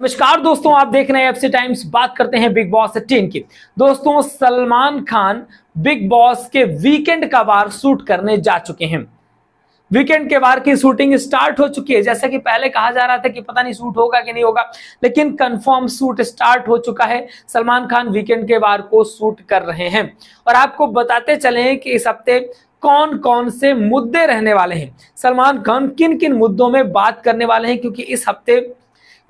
नमस्कार दोस्तों आप देख रहे हैं एफसी टाइम्स बात करते हैं बिग बॉस टीम की दोस्तों सलमान खान बिग बॉस के वीकेंड का वार शूट करने जा चुके हैं वीकेंड के वार की शूटिंग स्टार्ट हो चुकी है जैसा कि पहले कहा जा रहा था कि पता नहीं शूट होगा कि नहीं होगा लेकिन कंफर्म शूट स्टार्ट हो चुका है सलमान खान वीकेंड के वार को शूट कर रहे हैं और आपको बताते चले कि इस हफ्ते कौन कौन से मुद्दे रहने वाले हैं सलमान खान किन किन मुद्दों में बात करने वाले हैं क्योंकि इस हफ्ते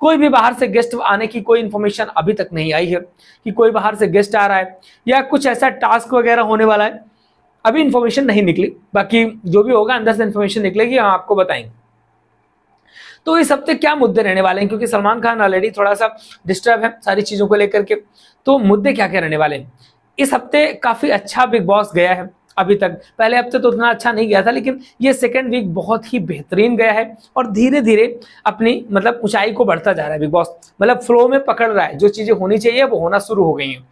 कोई भी बाहर से गेस्ट आने की कोई इंफॉर्मेशन अभी तक नहीं आई है कि कोई बाहर से गेस्ट आ रहा है या कुछ ऐसा टास्क वगैरह होने वाला है अभी इंफॉर्मेशन नहीं निकली बाकी जो भी होगा अंदर से इन्फॉर्मेशन निकलेगी हम आपको बताएंगे तो इस हफ्ते क्या मुद्दे रहने वाले हैं क्योंकि सलमान खान ऑलरेडी थोड़ा सा डिस्टर्ब है सारी चीज़ों को लेकर के तो मुद्दे क्या क्या रहने वाले हैं इस हफ्ते काफ़ी अच्छा बिग बॉस गया है अभी तक पहले हफ्ते तो, तो उतना अच्छा नहीं गया था लेकिन ये सेकेंड वीक बहुत ही बेहतरीन गया है और धीरे धीरे अपनी मतलब ऊंचाई को बढ़ता जा रहा है बिग बॉस मतलब फ्लो में पकड़ रहा है जो चीज़ें होनी चाहिए वो होना शुरू हो गई हैं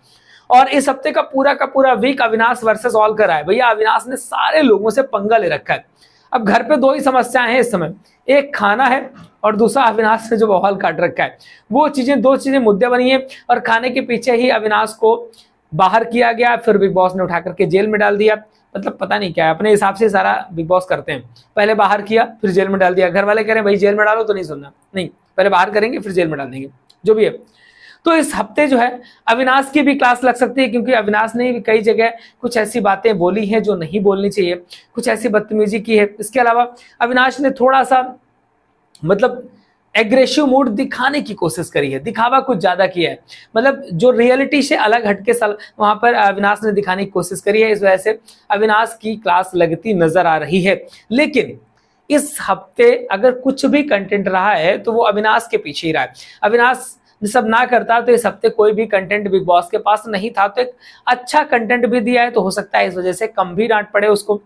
और इस हफ्ते का पूरा का पूरा वीक अविनाश वर्सेस ऑल कर रहा है भैया अविनाश ने सारे लोगों से पंगा ले रखा है अब घर पे दो ही समस्याएं हैं इस समय एक खाना है और दूसरा अविनाश ने जो बहाल काट रखा है वो चीजें दो चीजें मुद्दे बनी है और खाने के पीछे ही अविनाश को बाहर किया गया फिर बिग बॉस ने उठा करके जेल में डाल दिया मतलब पता नहीं क्या है अपने हिसाब से सारा बिग बॉस करते हैं पहले बाहर किया फिर जेल में डाल दिया घर वाले कह रहे हैं भाई जेल में डालो तो नहीं सुनना नहीं पहले बाहर करेंगे फिर जेल में डाल देंगे जो भी है तो इस हफ्ते जो है अविनाश की भी क्लास लग सकती है क्योंकि अविनाश ने भी कई जगह कुछ ऐसी बातें बोली हैं जो नहीं बोलनी चाहिए कुछ ऐसी बदतमीजी की है इसके अलावा अविनाश ने थोड़ा सा मतलब एग्रेसिव मूड दिखाने की कोशिश करी है दिखावा कुछ ज्यादा किया है मतलब जो रियलिटी से अलग हटके साल वहां पर अविनाश ने दिखाने की कोशिश करी है इस वजह से अविनाश की क्लास लगती नजर आ रही है लेकिन इस हफ्ते अगर कुछ भी कंटेंट रहा है तो वो अविनाश के पीछे ही रहा है अविनाश सब ना करता तो इस हफ्ते कोई भी कंटेंट बिग बॉस के पास नहीं था तो एक अच्छा कंटेंट भी दिया है तो हो सकता है इस वजह से कम भी डांट पड़े उसको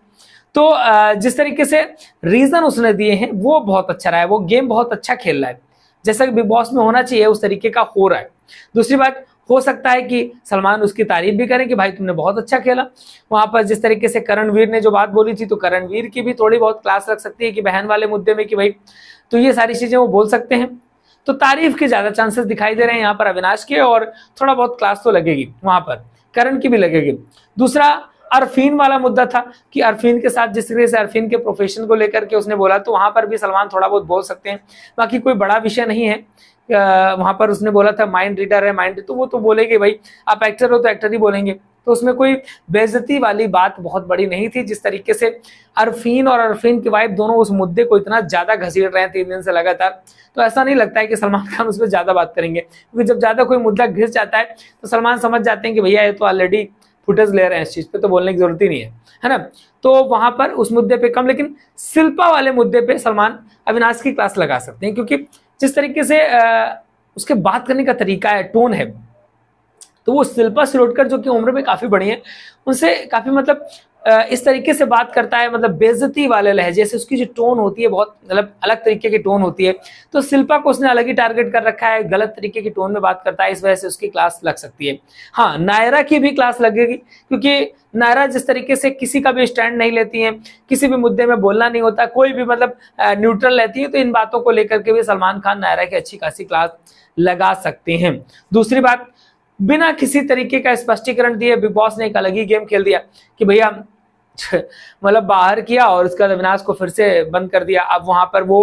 तो जिस तरीके से रीजन उसने दिए हैं वो बहुत अच्छा रहा है वो गेम बहुत अच्छा खेल रहा है जैसा कि बिग बॉस में होना चाहिए उस तरीके का हो रहा है दूसरी बात हो सकता है कि सलमान उसकी तारीफ भी करें कि भाई तुमने बहुत अच्छा खेला वहां पर जिस तरीके से करणवीर ने जो बात बोली थी तो करणवीर की भी थोड़ी बहुत क्लास रख सकती है कि बहन वाले मुद्दे में कि भाई तो ये सारी चीजें वो बोल सकते हैं तो तारीफ के ज्यादा चांसेस दिखाई दे रहे हैं यहाँ पर अविनाश के और थोड़ा बहुत क्लास तो लगेगी वहां पर करण की भी लगेगी दूसरा अरफीन वाला मुद्दा था कि अरफीन के साथ जिस तरीके से अरफीन के प्रोफेशन को लेकर के उसने बोला तो वहां पर भी सलमान थोड़ा बहुत बोल सकते हैं बाकी कोई बड़ा विषय नहीं है वहां पर उसने बोला था माइंड रीडर है माइंड तो वो तो बोलेंगे भाई आप एक्टर हो तो एक्टर ही बोलेंगे तो उसमें कोई बेजती वाली बात बहुत बड़ी नहीं थी जिस तरीके से अरफीन और अरफीन की वाइफ दोनों उस मुद्दे को इतना ज़्यादा घसीट रहे हैं तीन दिन से लगातार तो ऐसा नहीं लगता है कि सलमान खान उस पर ज़्यादा बात करेंगे क्योंकि जब ज़्यादा कोई मुद्दा घिस जाता है तो सलमान समझ जाते हैं कि भैया ये तो ऑलरेडी फुटेज ले रहे हैं इस चीज़ पे तो बोलने की जरूरत ही नहीं है है ना तो वहां पर उस मुद्दे पे कम लेकिन शिल्पा वाले मुद्दे पे सलमान अविनाश की क्लास लगा सकते हैं क्योंकि जिस तरीके से आ, उसके बात करने का तरीका है टोन है तो वो शिल्पा सिरोडकर जो कि उम्र में काफ़ी बड़ी है उनसे काफ़ी मतलब इस तरीके से बात करता है मतलब बेजती वाले लहजे से उसकी जो टोन होती है बहुत मतलब अलग तरीके की टोन होती है तो शिल्पा को उसने अलग ही टारगेट कर रखा है गलत तरीके की टोन में बात करता है इस वजह से उसकी क्लास लग सकती है हाँ नायरा की भी क्लास लगेगी क्योंकि नायरा जिस तरीके से किसी का भी स्टैंड नहीं लेती है किसी भी मुद्दे में बोलना नहीं होता कोई भी मतलब न्यूट्रल रहती है तो इन बातों को लेकर के भी सलमान खान नायरा की अच्छी खासी क्लास लगा सकते हैं दूसरी बात बिना किसी तरीके का स्पष्टीकरण दिए बिग बॉस ने एक अलग ही गेम खेल दिया कि भैया मतलब बाहर किया और उसके बाद अविनाश को फिर से बंद कर दिया अब वहां पर वो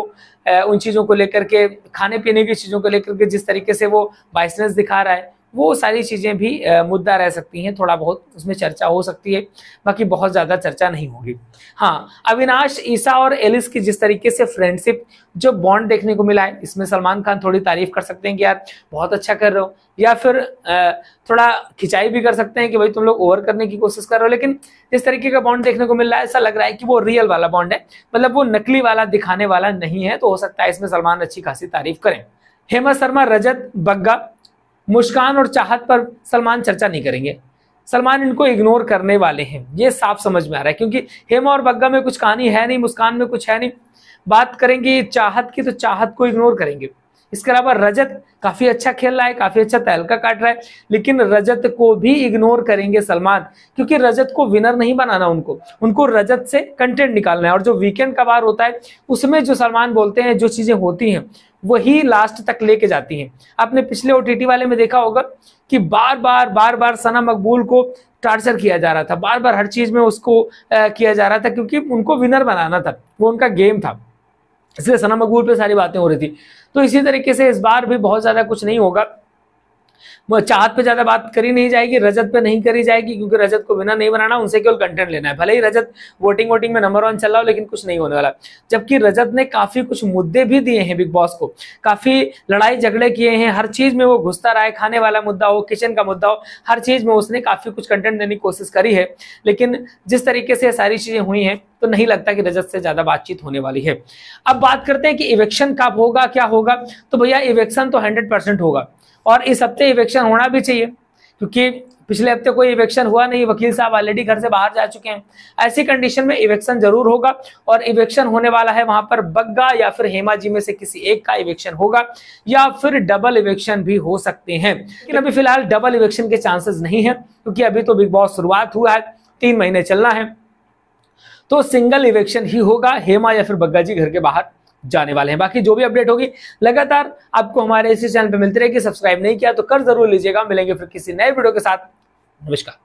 उन चीज़ों को लेकर के खाने पीने की चीज़ों को लेकर के जिस तरीके से वो बाइसनेस दिखा रहा है वो सारी चीज़ें भी मुद्दा रह सकती हैं थोड़ा बहुत उसमें चर्चा हो सकती है बाकी बहुत ज़्यादा चर्चा नहीं होगी हाँ अविनाश ईसा और एलिस की जिस तरीके से फ्रेंडशिप जो बॉन्ड देखने को मिला है इसमें सलमान खान थोड़ी तारीफ कर सकते हैं कि यार बहुत अच्छा कर रहे हो या फिर थोड़ा खिंचाई भी कर सकते हैं कि भाई तुम लोग ओवर करने की कोशिश कर रहे हो लेकिन जिस तरीके का बॉन्ड देखने को मिल रहा है ऐसा लग रहा है कि वो रियल वाला बॉन्ड है मतलब वो नकली वाला दिखाने वाला नहीं है तो हो सकता है इसमें सलमान अच्छी खासी तारीफ करें हेमा शर्मा रजत बग्गा मुस्कान और चाहत पर सलमान चर्चा नहीं करेंगे सलमान इनको इग्नोर करने वाले हैं ये साफ समझ में आ रहा है क्योंकि हेमा और बग्गा में कुछ कहानी है नहीं मुस्कान में कुछ है नहीं बात करेंगे चाहत की तो चाहत को इग्नोर करेंगे इसके अलावा रजत काफी अच्छा खेल रहा है काफी अच्छा तहलका काट रहा है लेकिन रजत को भी इग्नोर करेंगे सलमान क्योंकि रजत को विनर नहीं बनाना उनको उनको रजत से कंटेंट निकालना है और जो वीकेंड का बार होता है उसमें जो सलमान बोलते हैं जो चीजें होती हैं वही लास्ट तक लेके जाती हैं आपने पिछले ओटीटी वाले में देखा होगा कि बार बार बार बार सना मकबूल को टार्चर किया जा रहा था बार बार हर चीज में उसको किया जा रहा था क्योंकि उनको विनर बनाना था वो उनका गेम था इसलिए सना मकबूल पे सारी बातें हो रही थी तो इसी तरीके से इस बार भी बहुत ज़्यादा कुछ नहीं होगा चाहत पे ज्यादा बात करी नहीं जाएगी रजत पे नहीं करी जाएगी क्योंकि रजत को बिना नहीं बनाना उनसे केवल कंटेंट लेना है भले ही रजत वोटिंग वोटिंग में नंबर वन चल रहा हो लेकिन कुछ नहीं होने वाला जबकि रजत ने काफी कुछ मुद्दे भी दिए हैं बिग बॉस को काफी लड़ाई झगड़े किए हैं हर चीज में वो घुसता रहा है खाने वाला मुद्दा हो किचन का मुद्दा हो हर चीज में उसने काफी कुछ कंटेंट देने की कोशिश करी है लेकिन जिस तरीके से सारी चीजें हुई हैं तो नहीं लगता कि रजत से ज्यादा बातचीत होने वाली है अब बात करते हैं कि इवेक्शन कब होगा क्या होगा तो भैया इवेक्शन तो हंड्रेड होगा और इस हफ्ते इवेक्शन होना भी चाहिए क्योंकि पिछले हफ्ते कोई इवेक्शन हुआ नहीं वकील साहब ऑलरेडी घर से बाहर जा चुके हैं ऐसी कंडीशन में इवेक्शन जरूर होगा और इवेक्शन होने वाला है वहां पर बग्गा या फिर हेमा जी में से किसी एक का इवेक्शन होगा या फिर डबल इवेक्शन भी हो सकते हैं लेकिन अभी फिलहाल डबल इवेक्शन के चांसेस नहीं है क्योंकि अभी तो बिग बॉस शुरुआत हुआ है तीन महीने चलना है तो सिंगल इवेक्शन ही होगा हेमा या फिर बग्गा जी घर के बाहर जाने वाले हैं बाकी जो भी अपडेट होगी लगातार आपको हमारे इसी चैनल पर मिलते रहेगी सब्सक्राइब नहीं किया तो कर जरूर लीजिएगा मिलेंगे फिर किसी नए वीडियो के साथ नमस्कार